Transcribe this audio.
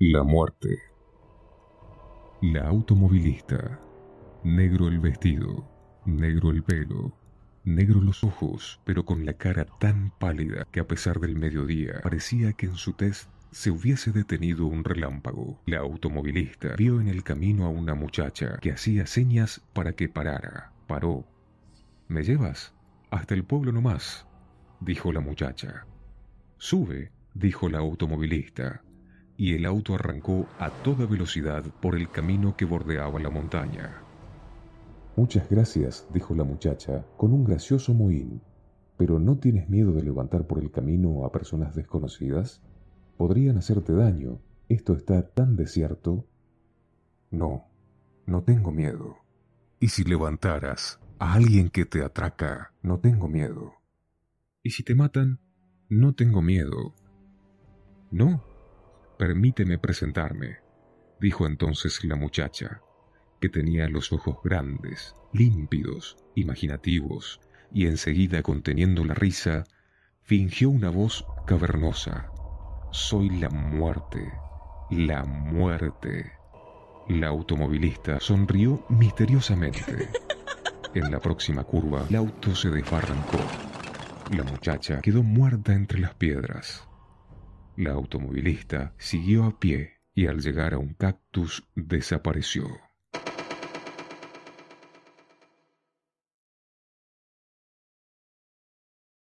La muerte. La automovilista. Negro el vestido, negro el pelo, negro los ojos, pero con la cara tan pálida que a pesar del mediodía parecía que en su test se hubiese detenido un relámpago. La automovilista vio en el camino a una muchacha que hacía señas para que parara. Paró. ¿Me llevas? Hasta el pueblo nomás, dijo la muchacha. Sube, dijo la automovilista y el auto arrancó a toda velocidad por el camino que bordeaba la montaña. Muchas gracias, dijo la muchacha, con un gracioso mohín. Pero ¿no tienes miedo de levantar por el camino a personas desconocidas? Podrían hacerte daño. Esto está tan desierto. No, no tengo miedo. ¿Y si levantaras a alguien que te atraca? No tengo miedo. ¿Y si te matan? No tengo miedo. No, Permíteme presentarme, dijo entonces la muchacha, que tenía los ojos grandes, límpidos, imaginativos, y enseguida conteniendo la risa, fingió una voz cavernosa. Soy la muerte, la muerte. La automovilista sonrió misteriosamente. En la próxima curva, el auto se desbarrancó. La muchacha quedó muerta entre las piedras. La automovilista siguió a pie y al llegar a un cactus desapareció.